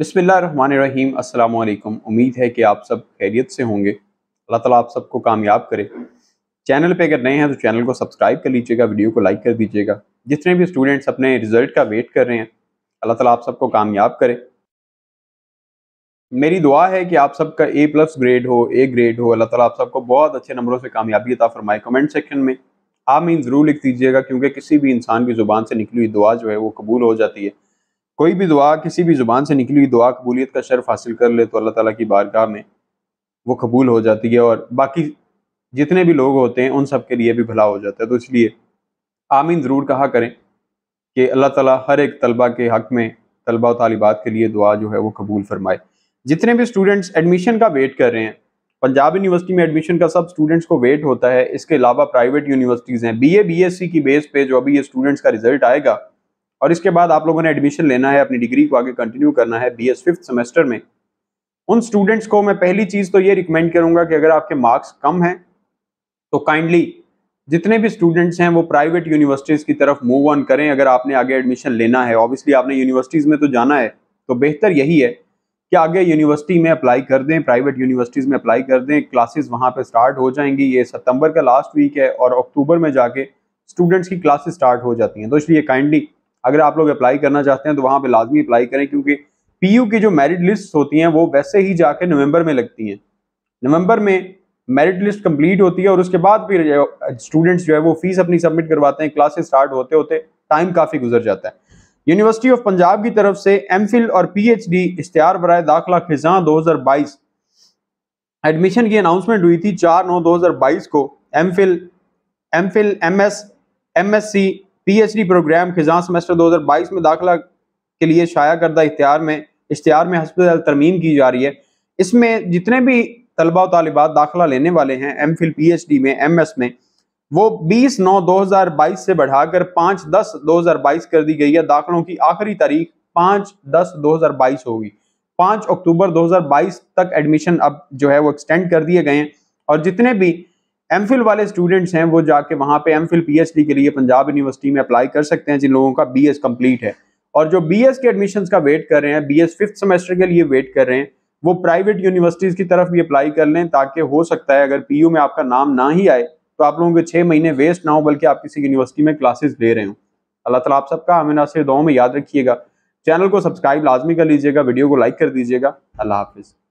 run अस्सलाम वालेकुम उम्मीद है कि आप सब खैरियत से होंगे अल्लाह ताला आप सबको कामयाब करे चैनल पे अगर नए हैं तो चैनल को सब्सक्राइब कर लीजिएगा वीडियो को लाइक कर दीजिएगा जितने भी स्टूडेंट्स अपने रिज़ल्ट का वेट कर रहे हैं अल्लाह ताला आप सबको कामयाब करे मेरी दुआ है कि आप सबका ए प्लस ग्रेड हो ए ग्रेड हो अल्लाह ताला आप सबको बहुत अच्छे नंबरों से कामयाबी था फरमाए कमेंट सेक्शन में आमीन ज़रूर लिख दीजिएगा क्योंकि किसी भी इंसान की ज़ुबान से निकली हुई दुआ जो है वो कबूल हो जाती है कोई भी दुआ किसी भी ज़ुबान से निकली हुई दुआ कबूलियत का शर्फ हासिल कर ले तो अल्लाह ताला की बारगाह में वो कबूल हो जाती है और बाकी जितने भी लोग होते हैं उन सब के लिए भी भला हो जाता है तो इसलिए आमीन ज़रूर कहा करें कि अल्लाह ताला हर एक तलबा के हक़ में तलबा और तालिबात के लिए दुआ जो है वो कबूल फरमाए जितने भी स्टूडेंट्स एडमिशन का वेट कर रहे हैं पंजाब यूनिवर्सिटी में एडमिशन का सब स्टूडेंट्स को वेट होता है इसके अलावा प्राइवेट यूनिवर्सिटीज़ हैं B A B S C की बेस पर जो अभी ये स्टूडेंट्स का रिजल्ट आएगा और इसके बाद आप लोगों ने एडमिशन लेना है अपनी डिग्री को आगे कंटिन्यू करना है बी एस फिफ्थ सेमेस्टर में उन स्टूडेंट्स को मैं पहली चीज़ तो ये रिकमेंड करूंगा कि अगर आपके मार्क्स कम हैं तो काइंडली जितने भी स्टूडेंट्स हैं वो प्राइवेट यूनिवर्सिटीज़ की तरफ मूव ऑन करें अगर आपने आगे एडमिशन लेना है ऑब्वियसली आपने यूनिवर्सिटीज़ में तो जाना है तो बेहतर यही है कि आगे यूनिवर्सिटी में अप्लाई कर दें प्राइवेट यूनिवर्सिटीज़ में अप्लाई कर दें क्लासेस वहाँ पर स्टार्ट हो जाएंगी ये सितंबर का लास्ट वीक है और अक्टूबर में जाके स्टूडेंट्स की क्लासेस स्टार्ट हो जाती हैं तो इसलिए काइंडली अगर आप लोग अप्लाई करना चाहते हैं तो वहाँ पर लाजमी अप्लाई करें क्योंकि पीयू की जो मेरिट लिस्ट होती हैं वो वैसे ही जाके नवंबर में लगती हैं नवंबर में मेरिट लिस्ट कंप्लीट होती है और उसके बाद फिर स्टूडेंट्स जो है वो फीस अपनी सबमिट करवाते हैं क्लासेस स्टार्ट होते होते टाइम काफ़ी गुजर जाता है यूनिवर्सिटी ऑफ पंजाब की तरफ से एम और पी एच डी इश्तिहार बरए दाखिला खिजा दो हज़ार बाईस एडमिशन की अनाउंसमेंट हुई थी चार नौ दो हज़ार बाईस को M Phil M Phil M S M S C PhD programme खिजान सेमेस्टर 2022 में दाखिला के लिए शाया करदा इख्तियार में इश्तिहार में हस्पताल तरमीम की जा रही है इसमें जितने भी तलबा वालबा दाखिला लेने वाले हैं M Phil P H D में एम एस में वो 20 नौ 2022 से बढ़ाकर 5 दस 2022 कर दी गई है दाखिलों की आखिरी तारीख 5 दस 2022 होगी 5 अक्टूबर 2022 तक एडमिशन अब जो है वो एक्सटेंड कर दिए गए हैं और जितने भी एम वाले स्टूडेंट्स हैं वो जाके वहाँ पे एम फिल के लिए पंजाब यूनिवर्सिटी में अप्लाई कर सकते हैं जिन लोगों का बी एस है और जो बी के एडमिशन का वेट कर रहे हैं बी फिफ्थ सेमेस्टर के लिए वेट कर रहे हैं वो प्राइवेट यूनिवर्सिटीज़ की तरफ भी अप्लाई कर लें ताकि हो सकता है अगर पी में आपका नाम ना ही आए तो आप लोगों के छः महीने वेस्ट ना हो बल्कि आप किसी यूनिवर्सिटी में क्लासेस ले रहे हो अल्लाह तला आप सबका हमें नासिर दो में याद रखिएगा चैनल को सब्सक्राइब लाजमी कर लीजिएगा वीडियो को लाइक कर दीजिएगा अल्लाह हाफिज़